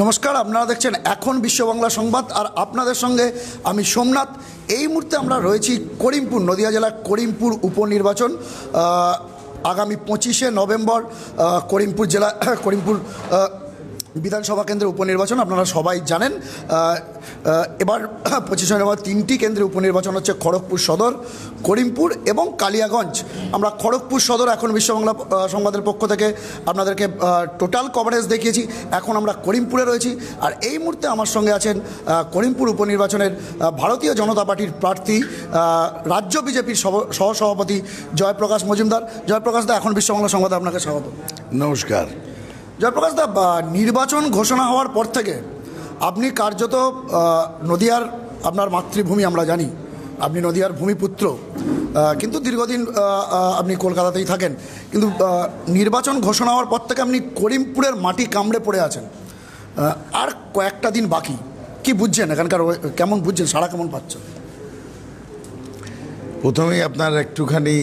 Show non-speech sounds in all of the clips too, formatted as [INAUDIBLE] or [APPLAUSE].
নমস্কার আপনারা দেখছেন এখন বিশ্ব বাংলা সংবাদ আর আপনাদের সঙ্গে আমি সোমনাথ এই মুহূর্তে আমরা রয়েছি করিমপুর নদিয়া জেলার করিমপুর উপনির্বাচন আগামী পঁচিশে নভেম্বর করিমপুর জেলা করিমপুর বিধানসভা কেন্দ্রের উপনির্বাচন আপনারা সবাই জানেন এবার [CLEARS THROAT] পঁচিশে নভেম্বর তিনটি কেন্দ্রে উপনির্বাচন হচ্ছে খড়গপুর সদর করিমপুর এবং কালিয়াগঞ্জ আমরা খড়গপুর সদর এখন বিশ্ববাংলা সংবাদের পক্ষ থেকে আপনাদেরকে টোটাল কভারেজ দেখিয়েছি এখন আমরা করিমপুরে রয়েছি আর এই মুহূর্তে আমার সঙ্গে আছেন করিমপুর উপনির্বাচনের ভারতীয় জনতা পার্টির প্রার্থী রাজ্য বিজেপির সহসভাপতি জয়প্রকাশ মজুমদার জয়প্রকাশ দা এখন বিশ্ববাংলা সংবাদে আপনাকে স্বাগত নমস্কার জয়প্রকাশ দা নির্বাচন ঘোষণা হওয়ার পর থেকে আপনি কার্যত নদিয়ার আপনার মাতৃভূমি আমরা জানি আপনি নদিয়ার ভূমিপুত্র কিন্তু দীর্ঘদিন আপনি কলকাতাতেই থাকেন কিন্তু নির্বাচন ঘোষণা হওয়ার পর থেকে আপনি করিমপুরের মাটি কামড়ে পড়ে আছেন আর কয়েকটা দিন বাকি কি বুঝছেন এখানকার কেমন বুঝছেন সারা কেমন পাচ্ছেন প্রথমেই আপনার একটুখানি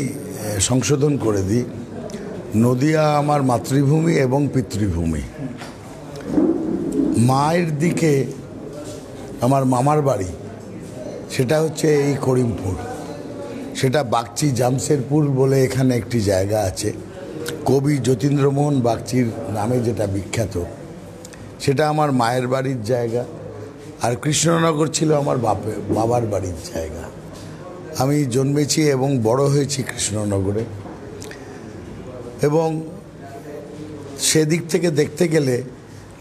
সংশোধন করে দিই নদিয়া আমার মাতৃভূমি এবং পিতৃভূমি মায়ের দিকে আমার মামার বাড়ি সেটা হচ্ছে এই করিমপুর সেটা বাগচি জামশেরপুর বলে এখানে একটি জায়গা আছে কবি যতীন্দ্রমোহন বাগচির নামে যেটা বিখ্যাত সেটা আমার মায়ের বাড়ির জায়গা আর কৃষ্ণনগর ছিল আমার বাপে বাবার বাড়ির জায়গা আমি জন্মেছি এবং বড় হয়েছি কৃষ্ণনগরে এবং সেদিক থেকে দেখতে গেলে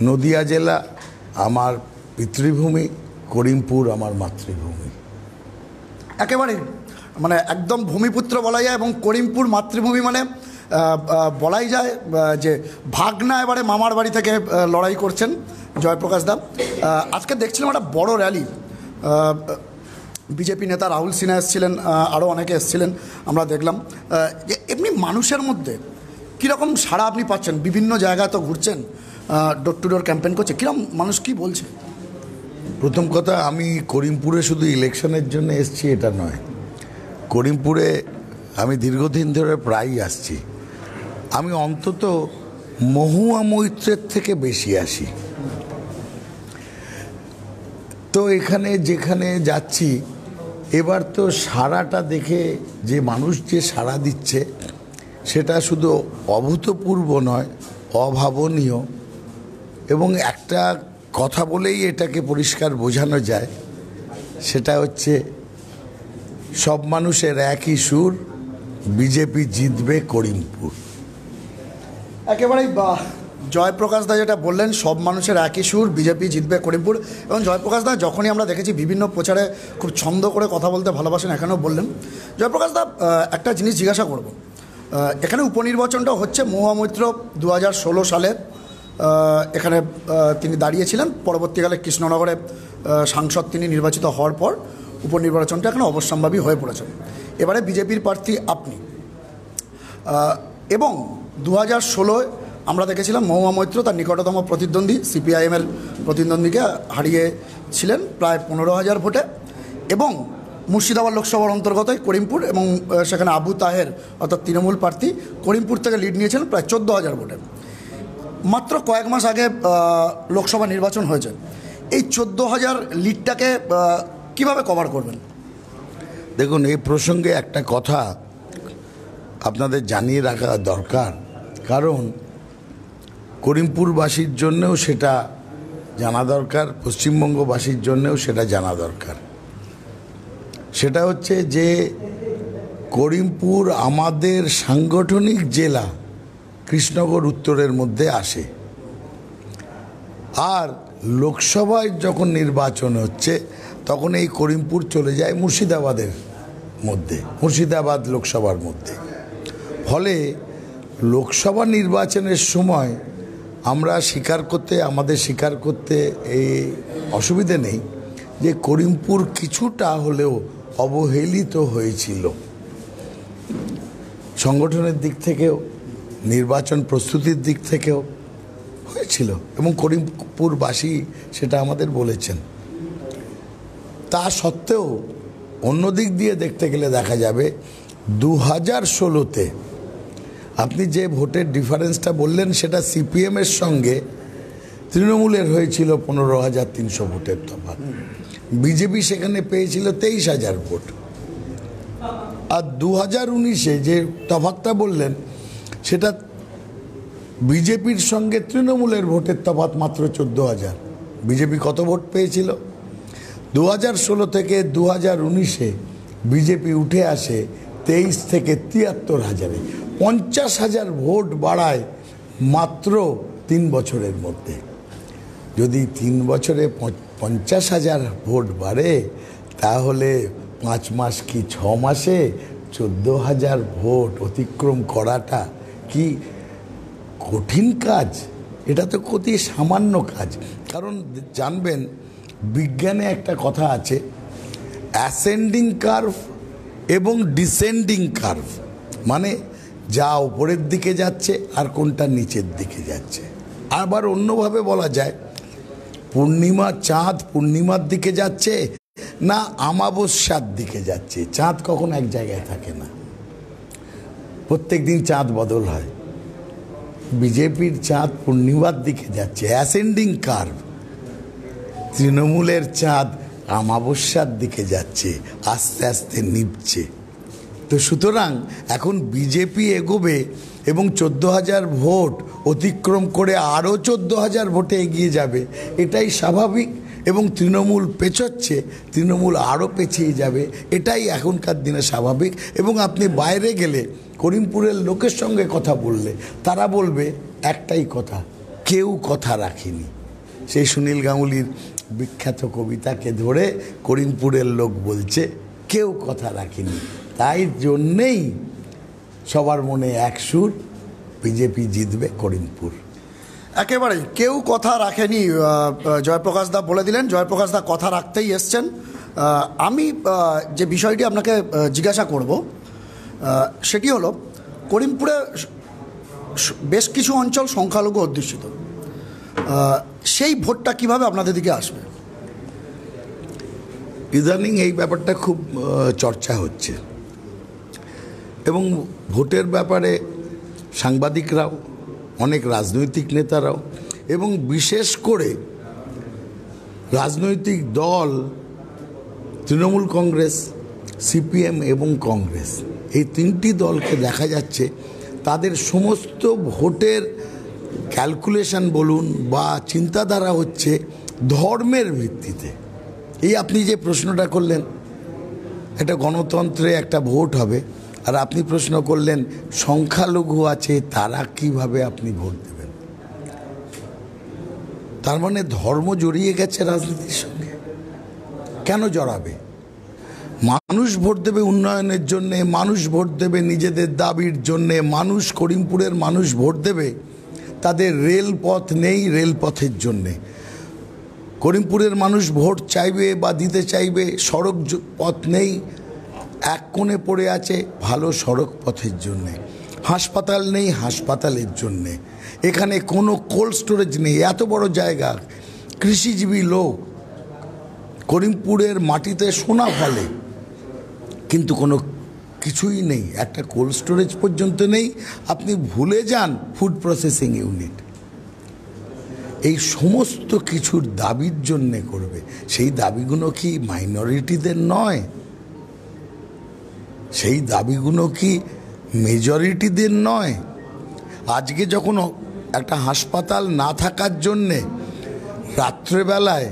নদিয়া জেলা আমার পিতৃভূমি করিমপুর আমার মাতৃভূমি একেবারে মানে একদম ভূমিপুত্র বলা যায় এবং করিমপুর মাতৃভূমি মানে বলাই যায় যে ভাগনা এবারে মামার বাড়ি থেকে লড়াই করছেন জয়প্রকাশ দা আজকে দেখছিলাম একটা বড় র্যালি বিজেপি নেতা রাহুল সিনহা এসেছিলেন আরও অনেকে এসেছিলেন আমরা দেখলাম এমনি মানুষের মধ্যে কীরকম সাড়া আপনি পাচ্ছেন বিভিন্ন জায়গা তো ঘুরছেন ডোর টু ডোর ক্যাম্পেন করছে কীরকম মানুষ কি বলছে প্রথম কথা আমি করিমপুরে শুধু ইলেকশনের জন্য এসছি এটা নয় করিমপুরে আমি দীর্ঘদিন ধরে প্রায়ই আসছি আমি অন্তত মহুয়া মৈত্রের থেকে বেশি আসি তো এখানে যেখানে যাচ্ছি এবার তো সারাটা দেখে যে মানুষ যে সারা দিচ্ছে সেটা শুধু অভূতপূর্ব নয় অভাবনীয় এবং একটা কথা বলেই এটাকে পরিষ্কার বোঝানো যায় সেটা হচ্ছে সব মানুষের একই সুর বিজেপি জিতবে করিমপুর একেবারেই বাহ জয়প্রকাশ দা যেটা বললেন সব মানুষের একই সুর বিজেপি জিতবে করিমপুর এবং জয়প্রকাশ দা যখনই আমরা দেখেছি বিভিন্ন প্রচারে খুব ছন্দ করে কথা বলতে ভালোবাসেন এখানেও বললেন জয়প্রকাশ দা একটা জিনিস জিজ্ঞাসা করবো এখানে উপনির্বাচনটা হচ্ছে মহামৈত্র দু হাজার ষোলো সালে এখানে তিনি দাঁড়িয়েছিলেন পরবর্তীকালে কৃষ্ণনগরে সাংসদ তিনি নির্বাচিত হওয়ার পর উপনির্বাচনটা এখানে অবশ্যম্ভাবী হয়ে পড়েছে এবারে বিজেপির প্রার্থী আপনি এবং দু হাজার ষোলোয় আমরা দেখেছিলাম মহুমা মৈত্র তার নিকটতম প্রতিদ্বন্দ্বী সিপিআইএমের প্রতিদ্বন্দ্বীকে হারিয়েছিলেন প্রায় পনেরো হাজার ভোটে এবং মুর্শিদাবাদ লোকসভার অন্তর্গতই করিমপুর এবং সেখানে আবু তাহের অর্থাৎ তৃণমূল প্রার্থী করিমপুর থেকে লিড নিয়েছেন প্রায় চোদ্দো হাজার ভোটে মাত্র কয়েক মাস আগে লোকসভা নির্বাচন হয়েছে এই চোদ্দো হাজার লিডটাকে কিভাবে কভার করবেন দেখুন এই প্রসঙ্গে একটা কথা আপনাদের জানিয়ে রাখা দরকার কারণ করিমপুরবাসীর জন্যেও সেটা জানা দরকার পশ্চিমবঙ্গবাসীর জন্যেও সেটা জানা দরকার সেটা হচ্ছে যে করিমপুর আমাদের সাংগঠনিক জেলা কৃষ্ণগর উত্তরের মধ্যে আসে আর লোকসভায় যখন নির্বাচন হচ্ছে তখন এই করিমপুর চলে যায় মুর্শিদাবাদের মধ্যে মুর্শিদাবাদ লোকসভার মধ্যে ফলে লোকসভা নির্বাচনের সময় আমরা স্বীকার করতে আমাদের স্বীকার করতে এই অসুবিধে নেই যে করিমপুর কিছুটা হলেও অবহেলিত হয়েছিল সংগঠনের দিক থেকেও নির্বাচন প্রস্তুতির দিক থেকেও হয়েছিল এবং করিমপুরবাসী সেটা আমাদের বলেছেন তা সত্ত্বেও অন্য দিক দিয়ে দেখতে গেলে দেখা যাবে দু হাজার ষোলোতে আপনি যে ভোটের ডিফারেন্সটা বললেন সেটা সিপিএমের সঙ্গে তৃণমূলের হয়েছিল পনেরো হাজার তিনশো ভোটের তফাৎ বিজেপি সেখানে পেয়েছিল তেইশ হাজার ভোট আর দু হাজার উনিশে যে তফাতটা বললেন সেটা বিজেপির সঙ্গে তৃণমূলের ভোটের তফাত মাত্র চোদ্দো হাজার বিজেপি কত ভোট পেয়েছিল দু হাজার ষোলো থেকে দু হাজার উনিশে বিজেপি উঠে আসে তেইশ থেকে তিয়াত্তর হাজারে পঞ্চাশ হাজার ভোট বাড়ায় মাত্র তিন বছরের মধ্যে যদি তিন বছরে পঞ্চাশ হাজার ভোট বাড়ে তাহলে পাঁচ মাস কি ছ মাসে চোদ্দ হাজার ভোট অতিক্রম করাটা কি কঠিন কাজ এটা তো অতি সামান্য কাজ কারণ জানবেন বিজ্ঞানে একটা কথা আছে অ্যাসেন্ডিং কার্ভ এবং ডিসেন্ডিং কার্ভ মানে যা উপরের দিকে যাচ্ছে আর কোনটা নিচের দিকে যাচ্ছে আবার অন্যভাবে বলা যায় পূর্ণিমা চাঁদ পূর্ণিমার দিকে যাচ্ছে না আমাবস্যার দিকে যাচ্ছে চাঁদ কখন এক জায়গায় থাকে না প্রত্যেক দিন চাঁদ বদল হয় বিজেপির চাঁদ পূর্ণিমার দিকে যাচ্ছে অ্যাসেন্ডিং কার্ভ তৃণমূলের চাঁদ আমাবস্যার দিকে যাচ্ছে আস্তে আস্তে নিপছে তো সুতরাং এখন বিজেপি এগোবে এবং চোদ্দ হাজার ভোট অতিক্রম করে আরও চোদ্দ হাজার ভোটে এগিয়ে যাবে এটাই স্বাভাবিক এবং তৃণমূল পেছচ্ছে তৃণমূল আরও পেছিয়ে যাবে এটাই এখনকার দিনে স্বাভাবিক এবং আপনি বাইরে গেলে করিমপুরের লোকের সঙ্গে কথা বললে তারা বলবে একটাই কথা কেউ কথা রাখেনি সেই সুনীল গাঙ্গুলির বিখ্যাত কবিতাকে ধরে করিমপুরের লোক বলছে কেউ কথা রাখেনি তাই জন্যেই সবার মনে এক সুর বিজেপি জিতবে করিমপুর একেবারেই কেউ কথা রাখেনি জয়প্রকাশ দা বলে দিলেন জয়প্রকাশ দা কথা রাখতেই এসছেন আমি যে বিষয়টি আপনাকে জিজ্ঞাসা করব সেটি হলো করিমপুরে বেশ কিছু অঞ্চল সংখ্যালঘু অধ্যুষিত সেই ভোটটা কিভাবে আপনাদের দিকে আসবে ইদানিং এই ব্যাপারটা খুব চর্চা হচ্ছে এবং ভোটের ব্যাপারে সাংবাদিকরাও অনেক রাজনৈতিক নেতারাও এবং বিশেষ করে রাজনৈতিক দল তৃণমূল কংগ্রেস সিপিএম এবং কংগ্রেস এই তিনটি দলকে দেখা যাচ্ছে তাদের সমস্ত ভোটের ক্যালকুলেশন বলুন বা চিন্তাধারা হচ্ছে ধর্মের ভিত্তিতে এই আপনি যে প্রশ্নটা করলেন এটা গণতন্ত্রে একটা ভোট হবে আর আপনি প্রশ্ন করলেন সংখ্যালঘু আছে তারা কিভাবে আপনি ভোট দেবেন তার মানে ধর্ম জড়িয়ে গেছে রাজনীতির সঙ্গে কেন জড়াবে মানুষ ভোট দেবে উন্নয়নের জন্যে মানুষ ভোট দেবে নিজেদের দাবির জন্যে মানুষ করিমপুরের মানুষ ভোট দেবে তাদের রেলপথ নেই রেলপথের জন্যে করিমপুরের মানুষ ভোট চাইবে বা দিতে চাইবে সড়ক পথ নেই এক কোণে পড়ে আছে ভালো সড়ক পথের জন্যে হাসপাতাল নেই হাসপাতালের জন্যে এখানে কোনো কোল্ড স্টোরেজ নেই এত বড় জায়গা কৃষিজীবী লোক করিমপুরের মাটিতে সোনা ফলে কিন্তু কোনো কিছুই নেই একটা কোল্ড স্টোরেজ পর্যন্ত নেই আপনি ভুলে যান ফুড প্রসেসিং ইউনিট এই সমস্ত কিছুর দাবির জন্যে করবে সেই দাবিগুলো কি মাইনরিটিদের নয় সেই দাবিগুলো কি মেজরিটিদের নয় আজকে যখন একটা হাসপাতাল না থাকার জন্যে রাত্রেবেলায়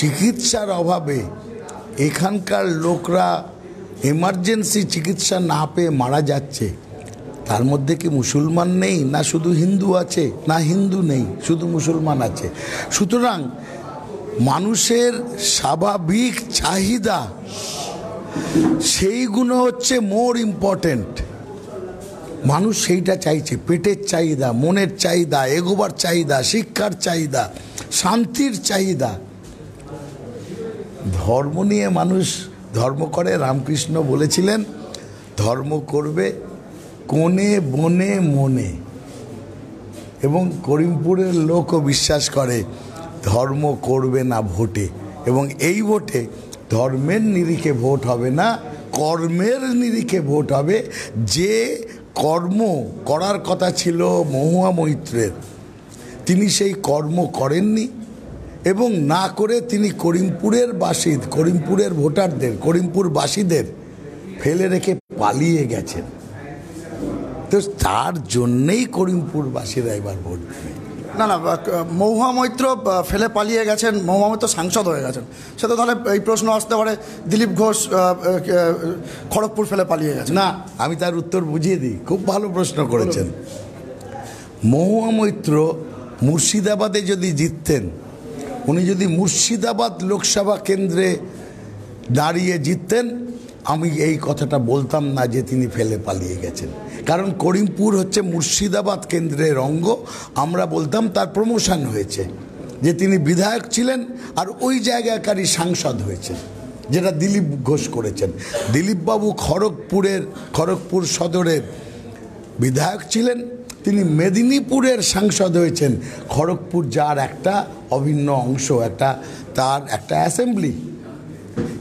চিকিৎসার অভাবে এখানকার লোকরা এমার্জেন্সি চিকিৎসা না পেয়ে মারা যাচ্ছে তার মধ্যে কি মুসলমান নেই না শুধু হিন্দু আছে না হিন্দু নেই শুধু মুসলমান আছে সুতরাং মানুষের স্বাভাবিক চাহিদা সেইগুলো হচ্ছে মোর ইম্পর্টেন্ট মানুষ সেইটা চাইছে পেটের চাহিদা মনের চাহিদা এগোবার চাহিদা শিক্ষার চাহিদা শান্তির চাহিদা ধর্ম নিয়ে মানুষ ধর্ম করে রামকৃষ্ণ বলেছিলেন ধর্ম করবে কোণে বনে মনে এবং করিমপুরের লোকও বিশ্বাস করে ধর্ম করবে না ভোটে এবং এই ভোটে ধর্মের নিরিখে ভোট হবে না কর্মের নিরিখে ভোট হবে যে কর্ম করার কথা ছিল মহুয়া মৈত্রের তিনি সেই কর্ম করেননি এবং না করে তিনি করিমপুরের বাসিদ করিমপুরের ভোটারদের করিমপুরবাসীদের ফেলে রেখে পালিয়ে গেছেন তো তার জন্যেই করিমপুরবাসীরা এবার ভোট দেবে না না মহুয়া মৈত্র ফেলে পালিয়ে গেছেন মহুয়া মৈত্র সাংসদ হয়ে গেছেন সে তো তাহলে এই প্রশ্ন আসতে পারে দিলীপ ঘোষ খড়গপুর ফেলে পালিয়ে গেছে না আমি তার উত্তর বুঝিয়ে দিই খুব ভালো প্রশ্ন করেছেন মহুয়া মৈত্র মুর্শিদাবাদে যদি জিততেন উনি যদি মুর্শিদাবাদ লোকসভা কেন্দ্রে দাঁড়িয়ে জিততেন আমি এই কথাটা বলতাম না যে তিনি ফেলে পালিয়ে গেছেন কারণ করিমপুর হচ্ছে মুর্শিদাবাদ কেন্দ্রের অঙ্গ আমরা বলতাম তার প্রমোশন হয়েছে যে তিনি বিধায়ক ছিলেন আর ওই জায়গাকারী সাংসদ হয়েছেন যেটা দিলীপ ঘোষ করেছেন দিলীপবাবু খড়গপুরের খড়গপুর সদরের বিধায়ক ছিলেন তিনি মেদিনীপুরের সাংসদ হয়েছেন খড়গপুর যার একটা অভিন্ন অংশ একটা তার একটা অ্যাসেম্বলি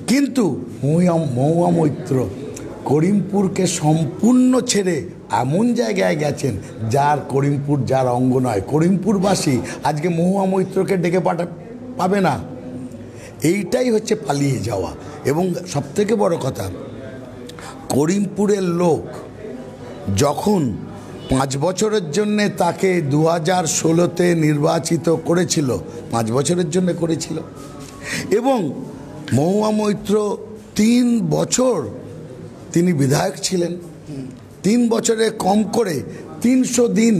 কিন্তু মহুয়া মৈত্র করিমপুরকে সম্পূর্ণ ছেড়ে এমন জায়গায় গেছেন যার করিমপুর যার অঙ্গ নয় করিমপুরবাসী আজকে মহুয়া মৈত্রকে ডেকে পাঠা পাবে না এইটাই হচ্ছে পালিয়ে যাওয়া এবং সবথেকে বড় কথা করিমপুরের লোক যখন পাঁচ বছরের জন্য তাকে দু হাজার ষোলোতে নির্বাচিত করেছিল পাঁচ বছরের জন্য করেছিল এবং মহুয়া মৈত্র তিন বছর তিনি বিধায়ক ছিলেন তিন বছরে কম করে তিনশো দিন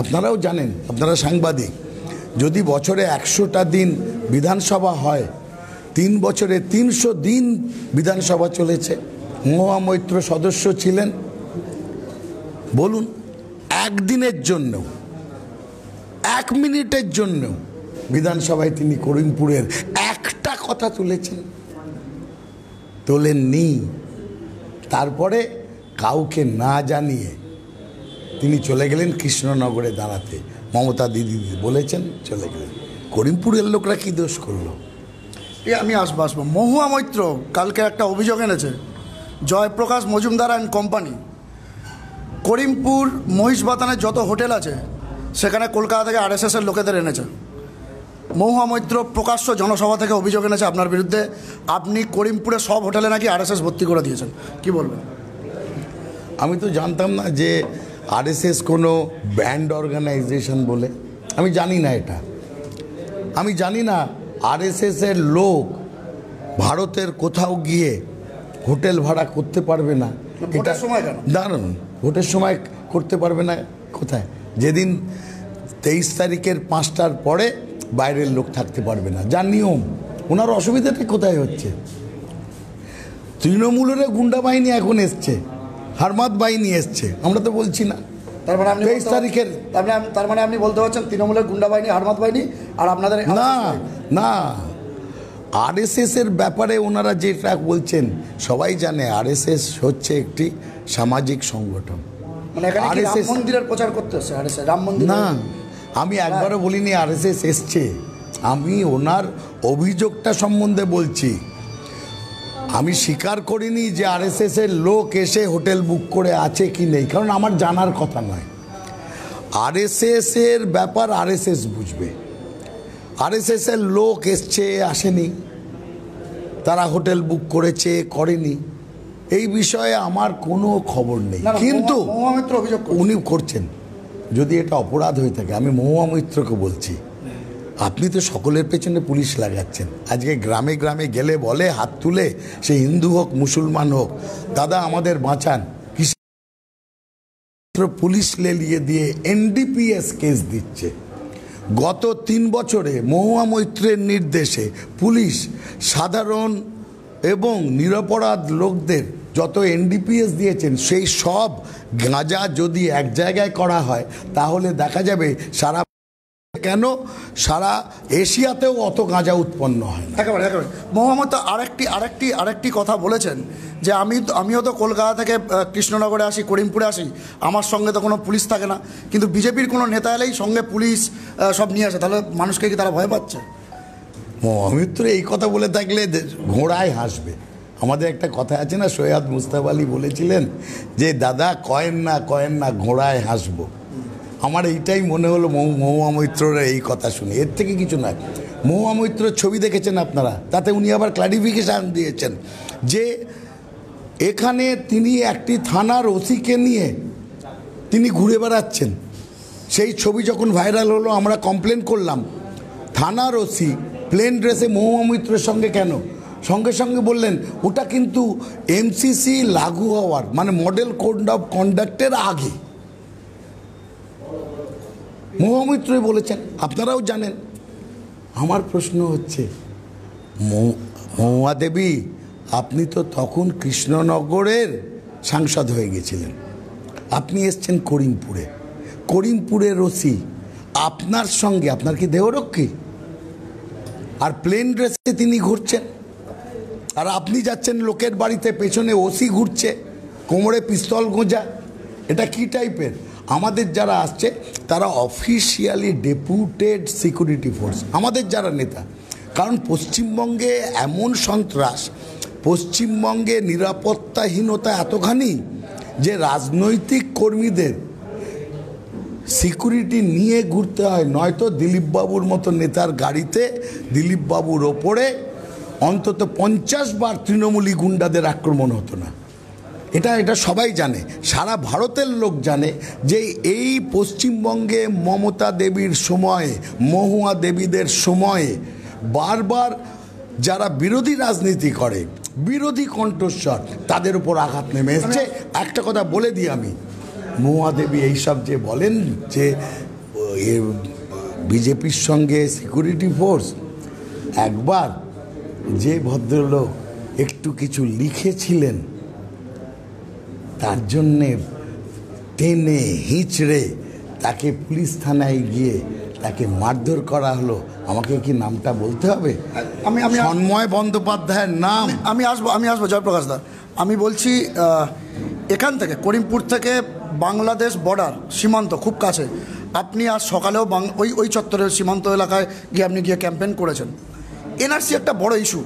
আপনারাও জানেন আপনারা সাংবাদিক যদি বছরে একশোটা দিন বিধানসভা হয় তিন বছরে তিনশো দিন বিধানসভা চলেছে মহুয়া মৈত্র সদস্য ছিলেন বলুন একদিনের জন্য এক মিনিটের জন্য বিধানসভায় তিনি করিমপুরের কথা তুলেছেন তোলেননি তারপরে কাউকে না জানিয়ে তিনি চলে গেলেন কৃষ্ণনগরে দাঁড়াতে মমতা দিদি বলেছেন চলে গেলেন করিমপুরের লোকরা কি দোষ করলো এ আমি আসবো আসবো মহুয়া মৈত্র কালকে একটা অভিযোগ এনেছে জয়প্রকাশ মজুমদার অ্যান্ড কোম্পানি করিমপুর বাতানের যত হোটেল আছে সেখানে কলকাতা থেকে আরএসএসের লোকেদের এনেছে মহুয়া মৈত্র প্রকাশ্য জনসভা থেকে অভিযোগ এনেছে আপনার বিরুদ্ধে আপনি করিমপুরে সব হোটেলে নাকি আরএসএস ভর্তি করে দিয়েছেন কি বলবেন আমি তো জানতাম না যে আরএসএস কোনো ব্যান্ড অর্গানাইজেশন বলে আমি জানি না এটা আমি জানি না আরএসএসের লোক ভারতের কোথাও গিয়ে হোটেল ভাড়া করতে পারবে না এটা সময় দাঁড়ান ভোটের সময় করতে পারবে না কোথায় যেদিন তেইশ তারিখের পাঁচটার পরে বাইরের লোক থাকতে পারবে না যার নিয়ম ওনার অসুবিধাটি কোথায় হচ্ছে তৃণমূলের গুন্ডা বাহিনী এখন এসছে হারমাত বাহিনী এসছে আমরা তো বলছি না মানে মানে মানে তৃণমূলের গুন্ডা বাহিনী আর আপনাদের না ব্যাপারে ওনারা যে বলছেন সবাই জানে হচ্ছে একটি সামাজিক সংগঠন মানে মন্দিরের প্রচার করতে হচ্ছে রাম মন্দির না আমি একবারও বলিনি আর এস এস এসছে আমি ওনার অভিযোগটা সম্বন্ধে বলছি আমি স্বীকার করিনি যে আর এস এর লোক এসে হোটেল বুক করে আছে কি নেই কারণ আমার জানার কথা নয় আর এস এর ব্যাপার আর এস এস বুঝবে আর এস এর লোক এসছে আসেনি তারা হোটেল বুক করেছে করেনি এই বিষয়ে আমার কোনো খবর নেই কিন্তু উনি করছেন যদি এটা অপরাধ হয়ে থাকে আমি মহুয়া মৈত্রকে বলছি আপনি তো সকলের পেছনে পুলিশ লাগাচ্ছেন আজকে গ্রামে গ্রামে গেলে বলে হাত তুলে সে হিন্দু হোক মুসলমান হোক দাদা আমাদের বাঁচান পুলিশ লেলিয়ে দিয়ে এনডিপিএস কেস দিচ্ছে গত তিন বছরে মহুয়া মৈত্রের নির্দেশে পুলিশ সাধারণ এবং নিরপরাধ লোকদের যত এনডিপিএস দিয়েছেন সেই সব গাঁজা যদি এক জায়গায় করা হয় তাহলে দেখা যাবে সারা কেন সারা এশিয়াতেও অত গাঁজা উৎপন্ন হয় একেবারে একেবারে মোহাম্মদ আরেকটি আরেকটি আরেকটি কথা বলেছেন যে আমি আমিও তো কলকাতা থেকে কৃষ্ণনগরে আসি করিমপুরে আসি আমার সঙ্গে তো কোনো পুলিশ থাকে না কিন্তু বিজেপির কোনো নেতা এলেই সঙ্গে পুলিশ সব নিয়ে আসে তাহলে মানুষকে কি তারা ভয় পাচ্ছে মহামিত্র এই কথা বলে থাকলে ঘোড়ায় হাসবে আমাদের একটা কথা আছে না সৈয়দ মুস্তাব আলী বলেছিলেন যে দাদা কয়েন না কয়েন না ঘোড়ায় হাসব আমার এইটাই মনে হলো মৌ মহুয়া মৈত্ররা এই কথা শুনে এর থেকে কিছু নয় মহুয়া মৈত্রর ছবি দেখেছেন আপনারা তাতে উনি আবার ক্লারিফিকেশান দিয়েছেন যে এখানে তিনি একটি থানার ওসিকে নিয়ে তিনি ঘুরে বেড়াচ্ছেন সেই ছবি যখন ভাইরাল হলো আমরা কমপ্লেন করলাম থানার ওসি প্লেন ড্রেসে মহুয়া মৈত্রর সঙ্গে কেন সঙ্গে সঙ্গে বললেন ওটা কিন্তু এমসিসি লাগু হওয়ার মানে মডেল কোড অফ কন্ডাক্টের আগে মহামিত্রই বলেছেন আপনারাও জানেন আমার প্রশ্ন হচ্ছে মহুয়া দেবী আপনি তো তখন কৃষ্ণনগরের সাংসদ হয়ে গেছিলেন আপনি এসছেন করিমপুরে করিমপুরের রসি আপনার সঙ্গে আপনার কি দেহরক্ষী আর প্লেন ড্রেসে তিনি ঘুরছেন আর আপনি যাচ্ছেন লোকের বাড়িতে পেছনে ওসি ঘুরছে কোমরে পিস্তল গোঁজা এটা কি টাইপের আমাদের যারা আসছে তারা অফিসিয়ালি ডেপুটেড সিকিউরিটি ফোর্স আমাদের যারা নেতা কারণ পশ্চিমবঙ্গে এমন সন্ত্রাস পশ্চিমবঙ্গে নিরাপত্তাহীনতা এতখানি যে রাজনৈতিক কর্মীদের সিকিউরিটি নিয়ে ঘুরতে হয় নয়তো দিলীপবাবুর মতো নেতার গাড়িতে দিলীপবাবুর ওপরে অন্তত পঞ্চাশ বার তৃণমূলী গুন্ডাদের আক্রমণ হতো না এটা এটা সবাই জানে সারা ভারতের লোক জানে যে এই পশ্চিমবঙ্গে মমতা দেবীর সময়ে মহুয়া দেবীদের সময়ে বারবার যারা বিরোধী রাজনীতি করে বিরোধী কণ্ঠস্বর তাদের উপর আঘাত নেমে এসছে একটা কথা বলে দিই আমি মহুয়া দেবী এইসব যে বলেন যে বিজেপির সঙ্গে সিকিউরিটি ফোর্স একবার যে ভদ্রলোক একটু কিছু লিখেছিলেন তার জন্যে টেনে হিঁচড়ে তাকে পুলিশ থানায় গিয়ে তাকে মারধর করা হলো আমাকে কি নামটা বলতে হবে আমি আমি সন্ময় বন্দ্যোপাধ্যায়ের নাম আমি আসবো আমি আসবো জয়প্রকাশ দা আমি বলছি এখান থেকে করিমপুর থেকে বাংলাদেশ বর্ডার সীমান্ত খুব কাছে আপনি আজ সকালেও ওই ওই চত্বরের সীমান্ত এলাকায় গিয়ে আপনি গিয়ে ক্যাম্পেন করেছেন এনআরসি একটা বড় ইস্যু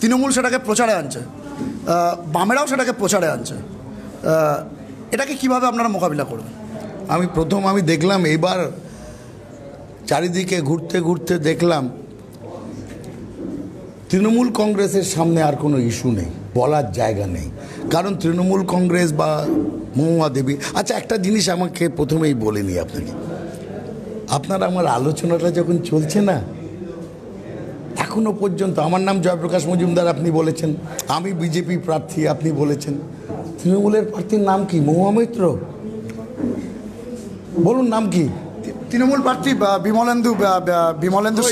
তৃণমূল সেটাকে প্রচারে আনছে বামেরাও সেটাকে প্রচারে আনছে এটাকে কিভাবে আপনারা মোকাবিলা করবেন আমি প্রথম আমি দেখলাম এইবার চারিদিকে ঘুরতে ঘুরতে দেখলাম তৃণমূল কংগ্রেসের সামনে আর কোনো ইস্যু নেই বলার জায়গা নেই কারণ তৃণমূল কংগ্রেস বা মহুয়া দেবী আচ্ছা একটা জিনিস আমাকে প্রথমেই বলিনি আপনাকে আপনারা আমার আলোচনাটা যখন চলছে না এখনও পর্যন্ত আমার নাম জয়প্রকাশ মজুমদার আপনি বলেছেন আমি বিজেপি প্রার্থী আপনি বলেছেন তৃণমূলের প্রার্থীর নাম কি মহুয়া বলুন নাম কি তৃণমূল প্রার্থী বিমলেন্দু বিমলেন্দু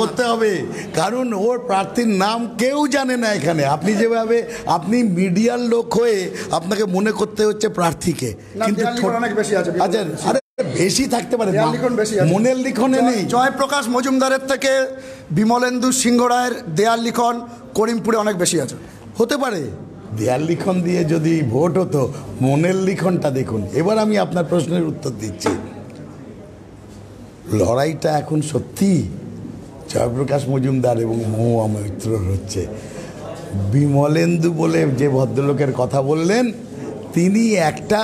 করতে হবে কারণ ওর প্রার্থীর নাম কেউ জানে না এখানে আপনি যেভাবে আপনি মিডিয়ার লোক হয়ে আপনাকে মনে করতে হচ্ছে প্রার্থীকে আচ্ছা আরে বেশি থাকতে পারে মনের লিখনে নেই জয়প্রকাশ মজুমদারের থেকে বিমলেন্দু সিংহ রায়ের দেয়াল লিখন করিমপুরে অনেক বেশি আছে হতে পারে দেয়াল লিখন দিয়ে যদি ভোট হতো মনের লিখনটা দেখুন এবার আমি আপনার প্রশ্নের উত্তর দিচ্ছি লড়াইটা এখন সত্যি জয়প্রকাশ মজুমদার এবং মহুয়া মৈত্রর হচ্ছে বিমলেন্দু বলে যে ভদ্রলোকের কথা বললেন তিনি একটা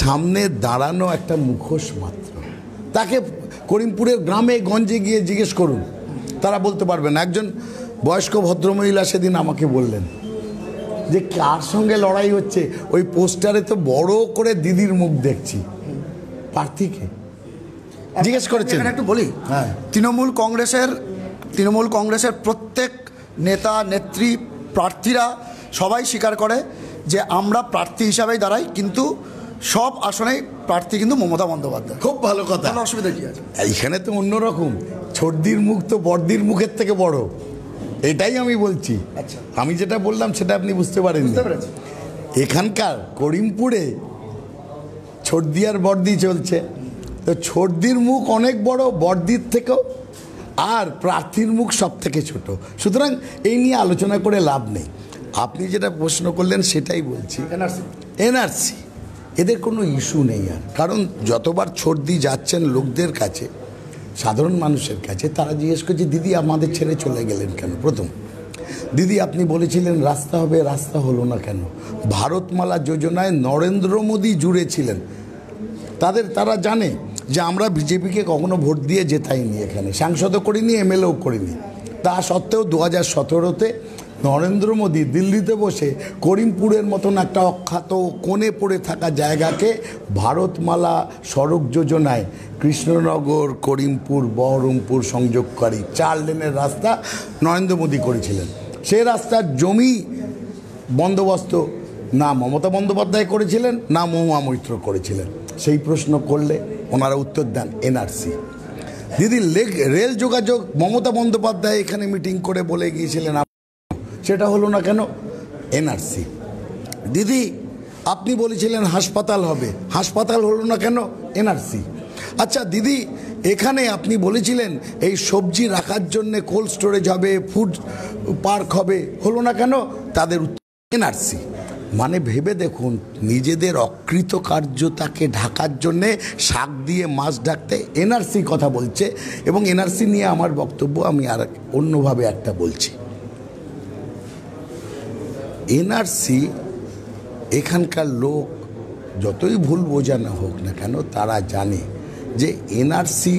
সামনে দাঁড়ানো একটা মুখোশ মাত্র তাকে করিমপুরের গ্রামে গঞ্জে গিয়ে জিজ্ঞেস করুন তারা বলতে পারবেন একজন বয়স্ক ভদ্রমহিলা সেদিন আমাকে বললেন যে কার সঙ্গে লড়াই হচ্ছে ওই পোস্টারে তো বড় করে দিদির মুখ দেখছি প্রার্থীকে জিজ্ঞেস করেছেন একটু বলি হ্যাঁ তৃণমূল কংগ্রেসের তৃণমূল কংগ্রেসের প্রত্যেক নেতা নেত্রী প্রার্থীরা সবাই স্বীকার করে যে আমরা প্রার্থী হিসাবেই দাঁড়াই কিন্তু সব আসনে প্রার্থী কিন্তু মমতা বন্দ্যোপাধ্যায় খুব ভালো কথা অসুবিধা কি আছে এইখানে তো অন্যরকম ছর্দির মুখ তো বর্দির মুখের থেকে বড় এটাই আমি বলছি আচ্ছা আমি যেটা বললাম সেটা আপনি বুঝতে পারেন এখানকার করিমপুরে ছর্দি আর বর্দি চলছে তো ছর্দির মুখ অনেক বড় বর্দির থেকেও আর প্রার্থীর মুখ সব থেকে ছোট সুতরাং এই নিয়ে আলোচনা করে লাভ নেই আপনি যেটা প্রশ্ন করলেন সেটাই বলছি এনআরসি এনআরসি এদের কোনো ইস্যু নেই আর কারণ যতবার ছর্দি যাচ্ছেন লোকদের কাছে সাধারণ মানুষের কাছে তারা জিজ্ঞেস করছে দিদি আমাদের ছেড়ে চলে গেলেন কেন প্রথম দিদি আপনি বলেছিলেন রাস্তা হবে রাস্তা হলো না কেন ভারতমালা যোজনায় নরেন্দ্র মোদী জুড়ে ছিলেন তাদের তারা জানে যে আমরা বিজেপিকে কখনো ভোট দিয়ে জেতাইনি এখানে সাংসদও করিনি এমএলএও করিনি তা সত্ত্বেও দু হাজার সতেরোতে নরেন্দ্র মোদী দিল্লিতে বসে করিমপুরের মতন একটা অখ্যাত কোণে পড়ে থাকা জায়গাকে ভারতমালা সড়ক যোজনায় কৃষ্ণনগর করিমপুর বহরমপুর সংযোগকারী চার লেনের রাস্তা নরেন্দ্র মোদী করেছিলেন সে রাস্তার জমি বন্দোবস্ত না মমতা বন্দ্যোপাধ্যায় করেছিলেন না মহুয়া মৈত্র করেছিলেন সেই প্রশ্ন করলে ওনারা উত্তর দেন এনআরসি দিদি লেগ রেল যোগাযোগ মমতা বন্দ্যোপাধ্যায় এখানে মিটিং করে বলে গিয়েছিলেন সেটা হলো না কেন এনআরসি দিদি আপনি বলেছিলেন হাসপাতাল হবে হাসপাতাল হলো না কেন এনআরসি আচ্ছা দিদি এখানে আপনি বলেছিলেন এই সবজি রাখার জন্যে কোল্ড স্টোরেজ হবে ফুড পার্ক হবে হলো না কেন তাদের এনআরসি মানে ভেবে দেখুন নিজেদের অকৃতকার্যতাকে ঢাকার জন্যে শাক দিয়ে মাছ ঢাকতে এনআরসি কথা বলছে এবং এনআরসি নিয়ে আমার বক্তব্য আমি আর অন্যভাবে একটা বলছি এনআরসি এখানকার লোক যতই ভুল বোঝানো হোক না কেন তারা জানে যে এনআরসি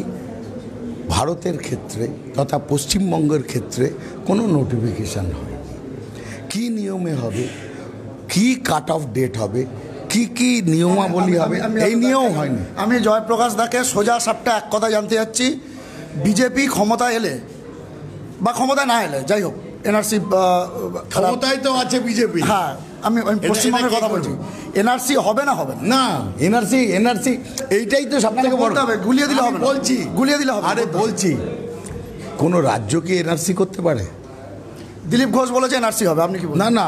ভারতের ক্ষেত্রে তথা পশ্চিমবঙ্গের ক্ষেত্রে কোনো নোটিফিকেশান হয় কি নিয়মে হবে কি কাট অফ ডেট হবে কি কি নিয়মাবলী হবে এই নিয়েও হয়নি আমি জয়প্রকাশ দাকে সোজা সাপটা এক কথা জানতে যাচ্ছি বিজেপি ক্ষমতা এলে বা ক্ষমতা না এলে যাই হোক এনআরসি ক্ষমতায় তো আছে বিজেপি হ্যাঁ আমি পশ্চিমবঙ্গের কথা বলছি এনআরসি হবে না হবে না এনআরসি এনআরসি এইটাই তো সব থেকে বলতে হবে গুলিয়ে দিলে হবে বলছি গুলিয়ে দিলে হবে আরে বলছি কোনো রাজ্য কি এনআরসি করতে পারে দিলীপ ঘোষ বলেছে এনআরসি হবে আপনি কি না না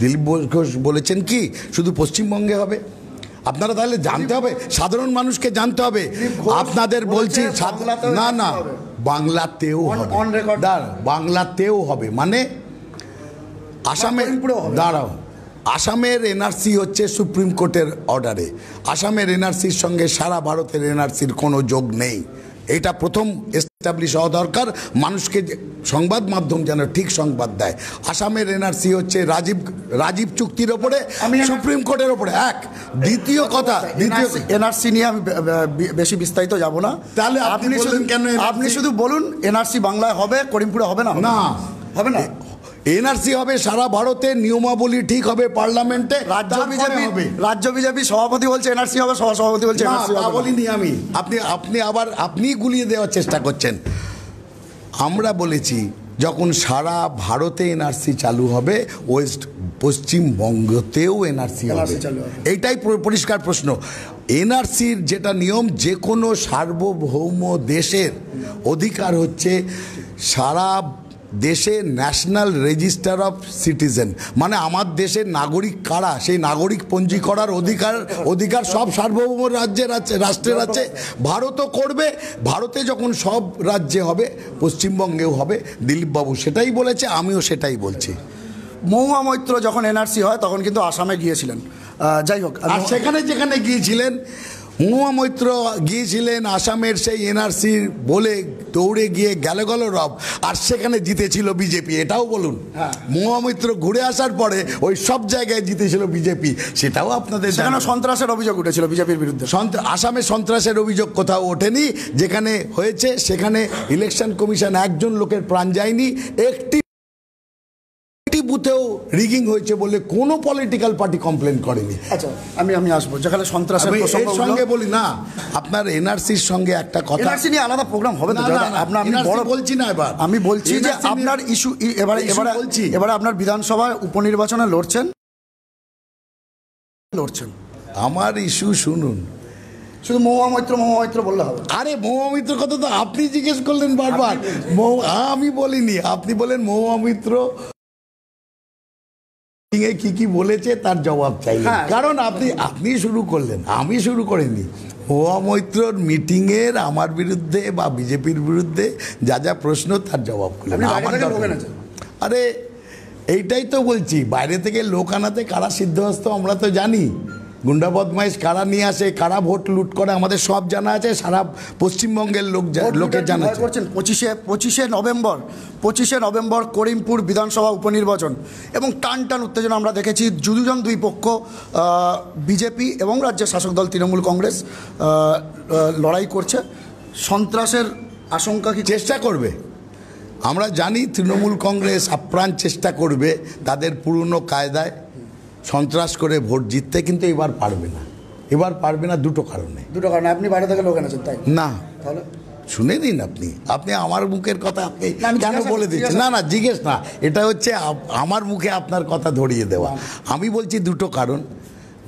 দিলীপ ঘোষ বলেছেন কি শুধু পশ্চিমবঙ্গে হবে আপনারা তাহলে জানতে হবে সাধারণ মানুষকে জানতে হবে আপনাদের বলছি না না বাংলাতেও হবে বাংলাতেও হবে মানে আসামের দাঁড়াও আসামের এনআরসি হচ্ছে সুপ্রিম কোর্টের অর্ডারে আসামের এনআরসির সঙ্গে সারা ভারতের এনআরসির কোনো যোগ নেই এটা প্রথম এস্টাবলিশ হওয়া দরকার মানুষকে সংবাদ মাধ্যম যেন ঠিক সংবাদ দেয় আসামের এনআরসি হচ্ছে রাজীব রাজীব চুক্তির ওপরে সুপ্রিম কোর্টের ওপরে এক দ্বিতীয় কথা দ্বিতীয় এনআরসি নিয়ে আমি বেশি বিস্তারিত যাব না তাহলে আপনি শুধু কেন আপনি শুধু বলুন এনআরসি বাংলায় হবে করিমপুরে হবে না না হবে না এনআরসি হবে সারা ভারতে নিয়মাবলী ঠিক হবে পার্লামেন্টে রাজ্য বিজেপি রাজ্য বিজেপি সভাপতি বলছে এনআরসি হবে সভাপতি বলছে বলিনি আমি আপনি আপনি আবার আপনি গুলিয়ে দেওয়ার চেষ্টা করছেন আমরা বলেছি যখন সারা ভারতে এনআরসি চালু হবে ওয়েস্ট পশ্চিমবঙ্গতেও এনআরসি হবে এইটাই পরিষ্কার প্রশ্ন এনআরসির যেটা নিয়ম যে কোনো সার্বভৌম দেশের অধিকার হচ্ছে সারা দেশে ন্যাশনাল রেজিস্টার অফ সিটিজেন মানে আমার দেশের নাগরিক কারা সেই নাগরিক পঞ্জি করার অধিকার অধিকার সব সার্বভৌম রাজ্যের আছে রাষ্ট্রের আছে ভারতও করবে ভারতে যখন সব রাজ্যে হবে পশ্চিমবঙ্গেও হবে দিলীপবাবু সেটাই বলেছে আমিও সেটাই বলছি মৌমা মৈত্র যখন এনআরসি হয় তখন কিন্তু আসামে গিয়েছিলেন যাই হোক আর সেখানে যেখানে গিয়েছিলেন উমা মৈত্র গিয়েছিলেন আসামের সেই এনআরসির বলে দৌড়ে গিয়ে গেল গেল রব আর সেখানে জিতেছিল বিজেপি এটাও বলুন হ্যাঁ। মুয়া মৈত্র ঘুরে আসার পরে ওই সব জায়গায় জিতেছিল বিজেপি সেটাও আপনাদের সেখানে সন্ত্রাসের অভিযোগ উঠেছিল বিজেপির বিরুদ্ধে আসামে সন্ত্রাসের অভিযোগ কোথাও ওঠেনি যেখানে হয়েছে সেখানে ইলেকশন কমিশন একজন লোকের প্রাণ যায়নি একটি একটি বুথেও রিগিং হয়েছে বলে কোনো পলিটিক্যাল পার্টি কমপ্লেন করেনি আচ্ছা আমি আমি আসবো যেখানে সন্ত্রাসের সঙ্গে বলি না আপনার এনআরসির সঙ্গে একটা কথা এনআরসি নিয়ে আলাদা প্রোগ্রাম হবে আপনার আমি বড় বলছি না এবার আমি বলছি যে আপনার ইস্যু এবারে এবারে বলছি এবারে আপনার বিধানসভায় উপনির্বাচনে লড়ছেন লড়ছেন আমার ইস্যু শুনুন শুধু মহুয়া মৈত্র মহুয়া মৈত্র বললে হবে আরে মহুয়া মিত্র কথা তো আপনি জিজ্ঞেস করলেন বারবার আমি বলিনি আপনি বলেন মহুয়া মিত্র কি কি বলেছে তার জবাব চাই হ্যাঁ। কারণ আপনি আপনি শুরু করলেন আমি শুরু করিনি হোয়া মৈত্রর মিটিংয়ের আমার বিরুদ্ধে বা বিজেপির বিরুদ্ধে যা যা প্রশ্ন তার জবাব করলেন আচ্ছা। আরে এইটাই তো বলছি বাইরে থেকে লোক আনাতে কারা সিদ্ধহস্ত আমরা তো জানি গুন্ডা বদমাইশ কারা নিয়ে আসে কারা ভোট লুট করে আমাদের সব জানা আছে সারা পশ্চিমবঙ্গের লোক লোকের জানা আছে করছেন পঁচিশে পঁচিশে নভেম্বর পঁচিশে নভেম্বর করিমপুর বিধানসভা উপনির্বাচন এবং টান টান উত্তেজনা আমরা দেখেছি যুদুজন দুই পক্ষ বিজেপি এবং রাজ্যের শাসক দল তৃণমূল কংগ্রেস লড়াই করছে সন্ত্রাসের আশঙ্কা কি চেষ্টা করবে আমরা জানি তৃণমূল কংগ্রেস আপ্রাণ চেষ্টা করবে তাদের পুরনো কায়দায় সন্ত্রাস করে ভোট জিততে কিন্তু এবার পারবে না এবার পারবে না দুটো কারণে দুটো কারণে আপনি বাইরে থেকে লোক এনেছেন তাই না তাহলে শুনে নিন আপনি আপনি আমার মুখের কথা আপনি কেন বলে দিচ্ছেন না না জিজ্ঞেস না এটা হচ্ছে আমার মুখে আপনার কথা ধরিয়ে দেওয়া আমি বলছি দুটো কারণ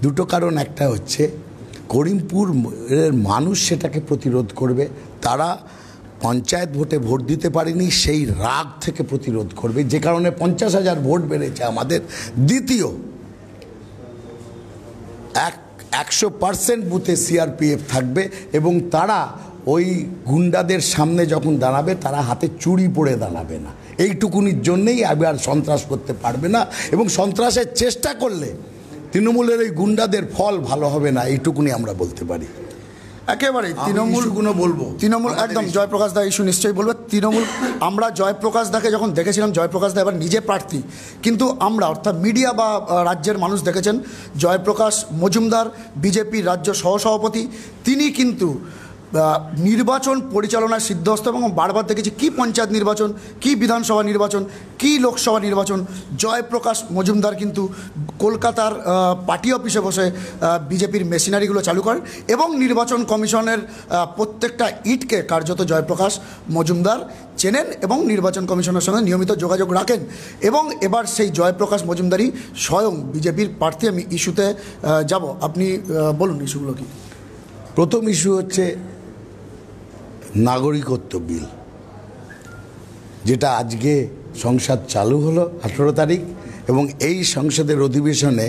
দুটো কারণ একটা হচ্ছে করিমপুর মানুষ সেটাকে প্রতিরোধ করবে তারা পঞ্চায়েত ভোটে ভোট দিতে পারেনি সেই রাগ থেকে প্রতিরোধ করবে যে কারণে পঞ্চাশ হাজার ভোট বেড়েছে আমাদের দ্বিতীয় এক একশো পারসেন্ট বুথে সিআরপিএফ থাকবে এবং তারা ওই গুন্ডাদের সামনে যখন দাঁড়াবে তারা হাতে চুরি পড়ে দাঁড়াবে না এইটুকুনির জন্যেই আর সন্ত্রাস করতে পারবে না এবং সন্ত্রাসের চেষ্টা করলে তৃণমূলের এই গুন্ডাদের ফল ভালো হবে না এইটুকুনি আমরা বলতে পারি একেবারে তৃণমূল গুণ বলবো তৃণমূল একদম জয়প্রকাশ দা ইস্যু নিশ্চয়ই বলবো তৃণমূল আমরা জয়প্রকাশ দাকে যখন দেখেছিলাম জয়প্রকাশ দা এবার নিজে প্রার্থী কিন্তু আমরা অর্থাৎ মিডিয়া বা রাজ্যের মানুষ দেখেছেন জয়প্রকাশ মজুমদার বিজেপির রাজ্য সহসভাপতি তিনি কিন্তু নির্বাচন পরিচালনার সিদ্ধস্ত এবং বারবার দেখেছি কি পঞ্চায়েত নির্বাচন কি বিধানসভা নির্বাচন কি লোকসভা নির্বাচন জয়প্রকাশ মজুমদার কিন্তু কলকাতার পার্টি অফিসে বসে বিজেপির মেশিনারিগুলো চালু করেন এবং নির্বাচন কমিশনের প্রত্যেকটা ইটকে কার্যত জয়প্রকাশ মজুমদার চেনেন এবং নির্বাচন কমিশনের সঙ্গে নিয়মিত যোগাযোগ রাখেন এবং এবার সেই জয়প্রকাশ মজুমদারই স্বয়ং বিজেপির প্রার্থী আমি ইস্যুতে যাব আপনি বলুন ইস্যুগুলো কি প্রথম ইস্যু হচ্ছে নাগরিকত্ব বিল যেটা আজকে সংসদ চালু হলো আঠেরো তারিখ এবং এই সংসদের অধিবেশনে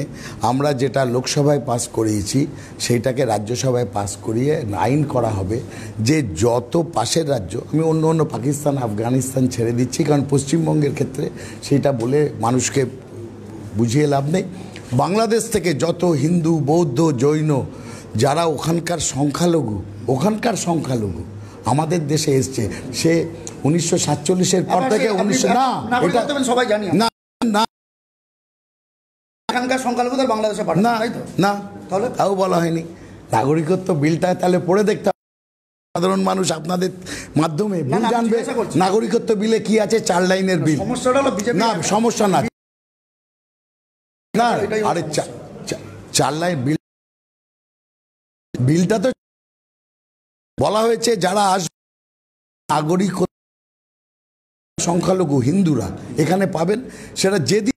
আমরা যেটা লোকসভায় পাস করিয়েছি সেইটাকে রাজ্যসভায় পাস করিয়ে আইন করা হবে যে যত পাশের রাজ্য আমি অন্য অন্য পাকিস্তান আফগানিস্তান ছেড়ে দিচ্ছি কারণ পশ্চিমবঙ্গের ক্ষেত্রে সেটা বলে মানুষকে বুঝিয়ে লাভ নেই বাংলাদেশ থেকে যত হিন্দু বৌদ্ধ জৈন যারা ওখানকার সংখ্যালঘু ওখানকার সংখ্যালঘু আমাদের দেশে এসছে সে উনিশশো সাতচল্লিশের পর থেকে বাংলাদেশে তাও বলা হয়নি নাগরিকত্ব বিলটা তাহলে পড়ে দেখতে সাধারণ মানুষ আপনাদের মাধ্যমে ভুল জানবে নাগরিকত্ব বিলে কি আছে চার লাইনের বিল না সমস্যা না না আরে চার লাইন বিল বিলটা তো বলা হয়েছে যারা আস নাগরিক সংখ্যালঘু হিন্দুরা এখানে পাবেন সেটা যেদিন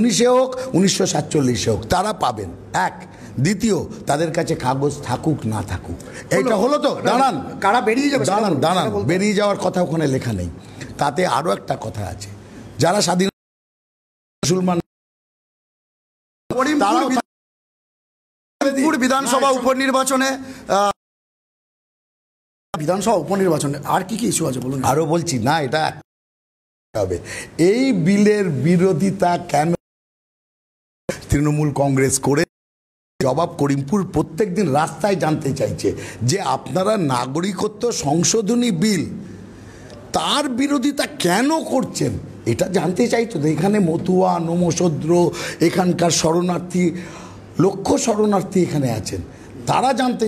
উনিশে হোক উনিশশো সাতচল্লিশে হোক তারা পাবেন এক দ্বিতীয় তাদের কাছে কাগজ থাকুক না থাকুক এইটা হলো তো দাঁড়ান কারা বেরিয়ে যাবে দাঁড়ান দাঁড়ান বেরিয়ে যাওয়ার কথা ওখানে লেখা নেই তাতে আরও একটা কথা আছে যারা স্বাধীন মুসলমান বিধানসভা উপনির্বাচনে বিধানসভা উপনির্বাচনে আর কি কি ইস্যু আছে বলুন আরো বলছি না এটা হবে এই বিলের বিরোধিতা কেন তৃণমূল কংগ্রেস করে জবাব করিমপুর প্রত্যেক দিন রাস্তায় জানতে চাইছে যে আপনারা নাগরিকত্ব সংশোধনী বিল তার বিরোধিতা কেন করছেন এটা জানতে চাইতো তো এখানে মতুয়া নমসদ্র এখানকার শরণার্থী লক্ষ শরণার্থী এখানে আছেন তারা জানতে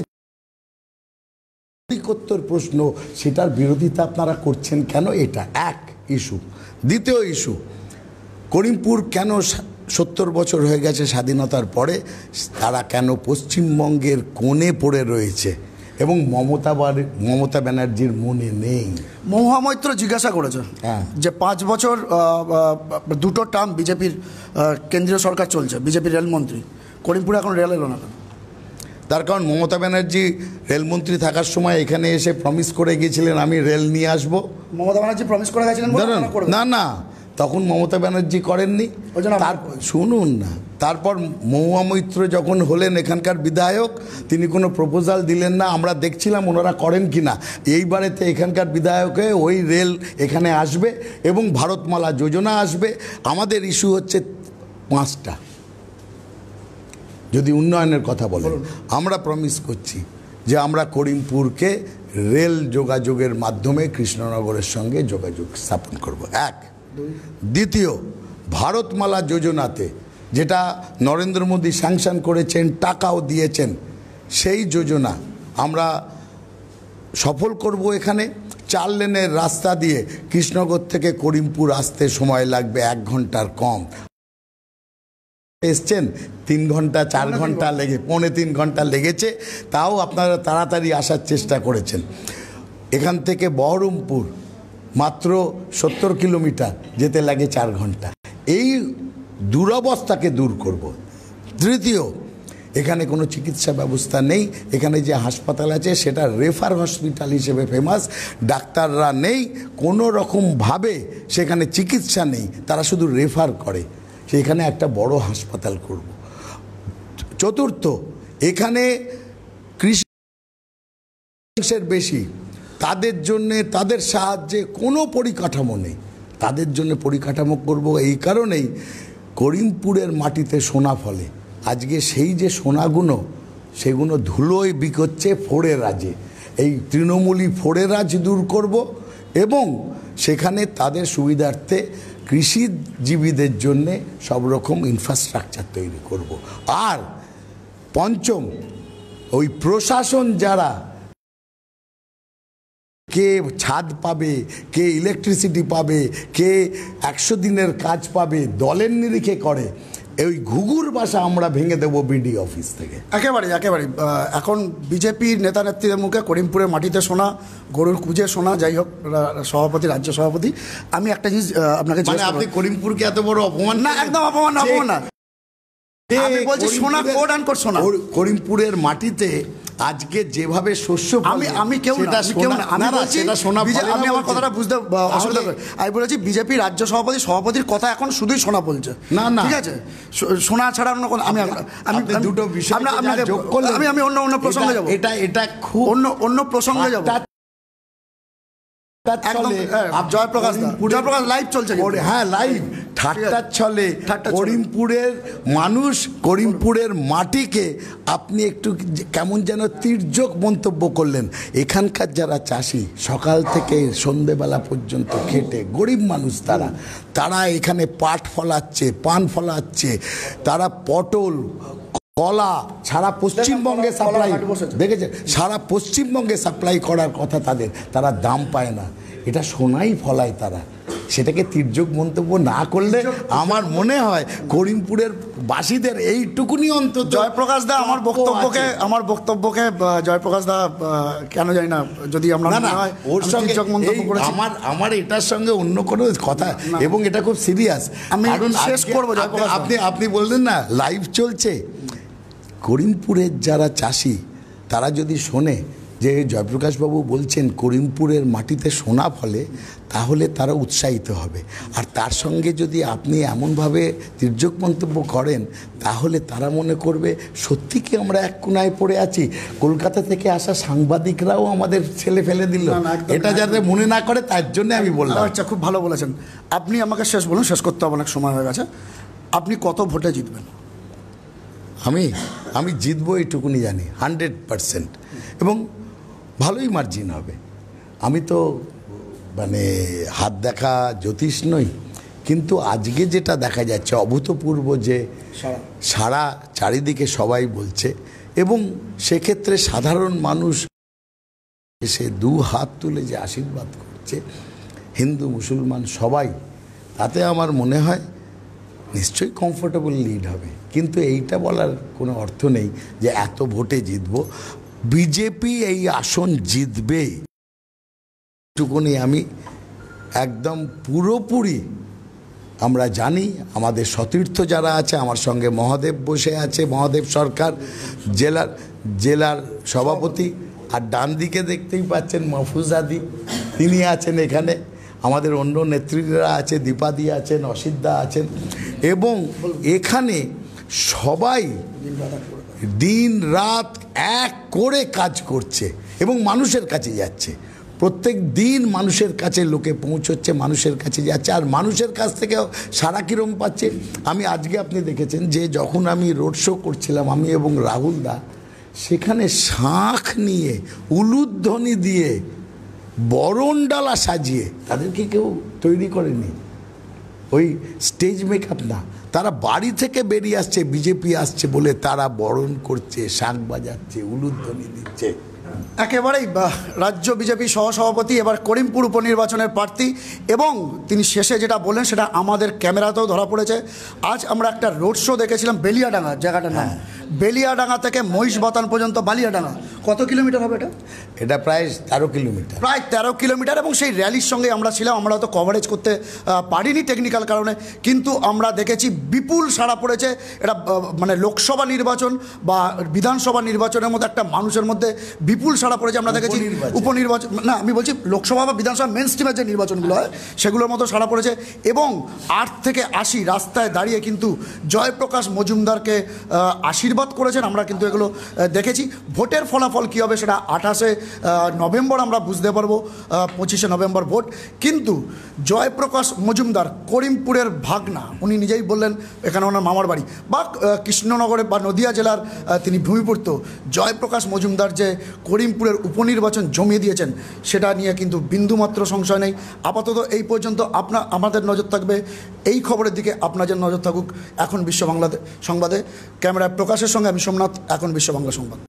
নাগরিকত্বর প্রশ্ন সেটার বিরোধিতা আপনারা করছেন কেন এটা এক ইস্যু দ্বিতীয় ইস্যু করিমপুর কেন সত্তর বছর হয়ে গেছে স্বাধীনতার পরে তারা কেন পশ্চিমবঙ্গের কোণে পড়ে রয়েছে এবং মমতা মমতা ব্যানার্জির মনে নেই মহামৈত্র জিজ্ঞাসা করেছে হ্যাঁ। যে পাঁচ বছর দুটো টার্ম বিজেপির কেন্দ্রীয় সরকার চলছে বিজেপির রেলমন্ত্রী করিমপুরে এখন রেল এলো না তার কারণ মমতা ব্যানার্জি রেলমন্ত্রী থাকার সময় এখানে এসে প্রমিস করে গিয়েছিলেন আমি রেল নিয়ে আসবো মমতা ব্যানার্জি প্রমিস করে গেছিলেন না না তখন মমতা ব্যানার্জি করেননি তার শুনুন না তারপর মহুয়া মৈত্র যখন হলেন এখানকার বিধায়ক তিনি কোনো প্রপোজাল দিলেন না আমরা দেখছিলাম ওনারা করেন কি না এইবারেতে এখানকার বিধায়কে ওই রেল এখানে আসবে এবং ভারতমালা যোজনা আসবে আমাদের ইস্যু হচ্ছে পাঁচটা যদি উন্নয়নের কথা বলেন আমরা প্রমিস করছি যে আমরা করিমপুরকে রেল যোগাযোগের মাধ্যমে কৃষ্ণনগরের সঙ্গে যোগাযোগ স্থাপন করব এক দ্বিতীয় ভারতমালা যোজনাতে যেটা নরেন্দ্র মোদী স্যাংশন করেছেন টাকাও দিয়েছেন সেই যোজনা আমরা সফল করব এখানে চার লেনের রাস্তা দিয়ে কৃষ্ণনগর থেকে করিমপুর আসতে সময় লাগবে এক ঘন্টার কম এসছেন তিন ঘন্টা চার ঘন্টা লেগে পৌনে তিন ঘন্টা লেগেছে তাও আপনারা তাড়াতাড়ি আসার চেষ্টা করেছেন এখান থেকে বহরমপুর মাত্র সত্তর কিলোমিটার যেতে লাগে চার ঘন্টা এই দুরবস্থাকে দূর করব। তৃতীয় এখানে কোনো চিকিৎসা ব্যবস্থা নেই এখানে যে হাসপাতাল আছে সেটা রেফার হসপিটাল হিসেবে ফেমাস ডাক্তাররা নেই কোনো রকমভাবে সেখানে চিকিৎসা নেই তারা শুধু রেফার করে যে এখানে একটা বড় হাসপাতাল করব চতুর্থ এখানে কৃষকের বেশি তাদের জন্যে তাদের সাহায্যে কোনো পরিকাঠামো নেই তাদের জন্য পরিকাঠামো করব এই কারণেই করিমপুরের মাটিতে সোনা ফলে আজকে সেই যে সোনাগুলো সেগুলো ধুলোয় বিকোচ্ছে ফোড়ে রাজে এই তৃণমূলী ফোড়ে রাজ দূর করব এবং সেখানে তাদের সুবিধার্থে কৃষিজীবীদের জন্য সব রকম ইনফ্রাস্ট্রাকচার তৈরি করব। আর পঞ্চম ওই প্রশাসন যারা কে ছাদ পাবে কে ইলেকট্রিসিটি পাবে কে একশো দিনের কাজ পাবে দলের নিরিখে করে এই ঘুঘুর বাসা আমরা ভেঙে দেবো বিডি অফিস থেকে একেবারে একেবারে এখন বিজেপির নেতা নেত্রীদের মুখে করিমপুরের মাটিতে শোনা গরুর কুজে শোনা যাই হোক সভাপতি রাজ্য সভাপতি আমি একটা জিনিস আপনাকে মানে আপনি করিমপুরকে এত বড় অপমান না একদম অপমান অপমান না বলছি শোনা কোড আনকোড শোনা করিমপুরের মাটিতে আজকে যেভাবে শস্য আমি আমি কেউ আমি আমি আমার কথাটা বুঝতে অসুবিধা আমি বলেছি বিজেপি রাজ্য সভাপতি সভাপতির কথা এখন শুধুই শোনা বলছে না না ঠিক আছে শোনা ছাড়া অন্য আমি আমি দুটো বিষয় আমি আমি অন্য অন্য প্রসঙ্গে যাবো এটা এটা খুব অন্য অন্য প্রসঙ্গে যাবো হ্যাঁ, হ্যাঁ ঠাট্টার করিমপুরের মানুষ করিমপুরের মাটিকে আপনি একটু কেমন যেন তির্যক মন্তব্য করলেন এখানকার যারা চাষি সকাল থেকে সন্ধেবেলা পর্যন্ত খেটে গরিব মানুষ তারা তারা এখানে পাট ফলাচ্ছে পান ফলাচ্ছে তারা পটল কলা সারা পশ্চিমবঙ্গে সাপ্লাই দেখেছেন সারা পশ্চিমবঙ্গে সাপ্লাই করার কথা তাদের তারা দাম পায় না এটা সোনাই ফলায় তারা সেটাকে তির্যক মন্তব্য না করলে আমার মনে হয় করিমপুরের বাসীদের এইটুকুনি অন্তত জয়প্রকাশ দা আমার বক্তব্যকে আমার বক্তব্যকে জয়প্রকাশ দা কেন জানি না যদি আমরা না হয় ওর সঙ্গে আমার আমার এটার সঙ্গে অন্য কোনো কথা এবং এটা খুব সিরিয়াস আমি শেষ করবো আপনি আপনি বললেন না লাইভ চলছে করিমপুরের যারা চাষি তারা যদি শোনে যে জয়প্রকাশবাবু বলছেন করিমপুরের মাটিতে সোনা ফলে তাহলে তারা উৎসাহিত হবে আর তার সঙ্গে যদি আপনি এমনভাবে তির্যক মন্তব্য করেন তাহলে তারা মনে করবে সত্যি কি আমরা এক কোনায় পড়ে আছি কলকাতা থেকে আসা সাংবাদিকরাও আমাদের ছেলে ফেলে দিল এটা যাতে মনে না করে তার জন্য আমি বললাম আচ্ছা খুব ভালো বলেছেন আপনি আমাকে শেষ বলুন শেষ করতে হবে অনেক সময় হয়ে গেছে আপনি কত ভোটে জিতবেন আমি আমি জিতবো এইটুকুনি জানি হান্ড্রেড পারসেন্ট এবং ভালোই মার্জিন হবে আমি তো মানে হাত দেখা জ্যোতিষ নই কিন্তু আজকে যেটা দেখা যাচ্ছে অভূতপূর্ব যে সারা চারিদিকে সবাই বলছে এবং সেক্ষেত্রে সাধারণ মানুষ এসে দু হাত তুলে যে আশীর্বাদ করছে হিন্দু মুসলমান সবাই তাতে আমার মনে হয় নিশ্চয়ই কমফোর্টেবল লিড হবে কিন্তু এইটা বলার কোনো অর্থ নেই যে এত ভোটে জিতব বিজেপি এই আসন জিতবে এটুকুনি আমি একদম পুরোপুরি আমরা জানি আমাদের সতীর্থ যারা আছে আমার সঙ্গে মহাদেব বসে আছে মহাদেব সরকার জেলার জেলার সভাপতি আর ডান দিকে দেখতেই পাচ্ছেন মফুজাদি তিনি আছেন এখানে আমাদের অন্য নেত্রীরা আছে দীপাদি আছেন অসিদ্ধা আছেন এবং এখানে সবাই দিন রাত এক করে কাজ করছে এবং মানুষের কাছে যাচ্ছে প্রত্যেক দিন মানুষের কাছে লোকে পৌঁছচ্ছে মানুষের কাছে যাচ্ছে আর মানুষের কাছ থেকে সারা কীরম পাচ্ছে আমি আজকে আপনি দেখেছেন যে যখন আমি রোড শো করছিলাম আমি এবং রাহুল দা সেখানে শাঁখ নিয়ে উলুধ্বনি দিয়ে বরণ ডালা সাজিয়ে তাদেরকে কেউ তৈরি করেনি ওই স্টেজ মেকআপ না তারা বাড়ি থেকে বেরিয়ে আসছে বিজেপি আসছে বলে তারা বরণ করছে শাঁখ বাজাচ্ছে উলুধ্বনি দিচ্ছে একেবারেই রাজ্য বিজেপি সহসভাপতি এবার করিমপুর উপনির্বাচনের প্রার্থী এবং তিনি শেষে যেটা বললেন সেটা আমাদের ক্যামেরাতেও ধরা পড়েছে আজ আমরা একটা রোড শো দেখেছিলাম বেলিয়াডাঙ্গা জায়গাটা হ্যাঁ বেলিয়াডাঙ্গা থেকে মহিষ বাতান পর্যন্ত বালিয়াডাঙ্গা কত কিলোমিটার হবে এটা এটা প্রায় তেরো কিলোমিটার প্রায় তেরো কিলোমিটার এবং সেই র্যালির সঙ্গে আমরা ছিলাম আমরা তো কভারেজ করতে পারিনি টেকনিক্যাল কারণে কিন্তু আমরা দেখেছি বিপুল সাড়া পড়েছে এটা মানে লোকসভা নির্বাচন বা বিধানসভা নির্বাচনের মধ্যে একটা মানুষের মধ্যে বিপুল বিপুল সাড়া পড়েছে আমরা দেখেছি উপনির্বাচন না আমি বলছি লোকসভা বা বিধানসভা মেন স্ট্রিমের যে নির্বাচনগুলো হয় সেগুলোর মতো সাড়া পড়েছে এবং আট থেকে আশি রাস্তায় দাঁড়িয়ে কিন্তু জয়প্রকাশ মজুমদারকে আশীর্বাদ করেছেন আমরা কিন্তু এগুলো দেখেছি ভোটের ফলাফল কী হবে সেটা আঠাশে নভেম্বর আমরা বুঝতে পারবো পঁচিশে নভেম্বর ভোট কিন্তু জয়প্রকাশ মজুমদার করিমপুরের ভাগনা উনি নিজেই বললেন এখানে ওনার মামার বাড়ি বা কৃষ্ণনগরে বা নদিয়া জেলার তিনি তো জয়প্রকাশ মজুমদার যে করিমপুরের উপনির্বাচন জমিয়ে দিয়েছেন সেটা নিয়ে কিন্তু বিন্দুমাত্র সংশয় নেই আপাতত এই পর্যন্ত আপনার আমাদের নজর থাকবে এই খবরের দিকে আপনাদের নজর থাকুক এখন বিশ্ব সংবাদে ক্যামেরায় প্রকাশের সঙ্গে আমি সোমনাথ এখন বিশ্ব বাংলা সংবাদ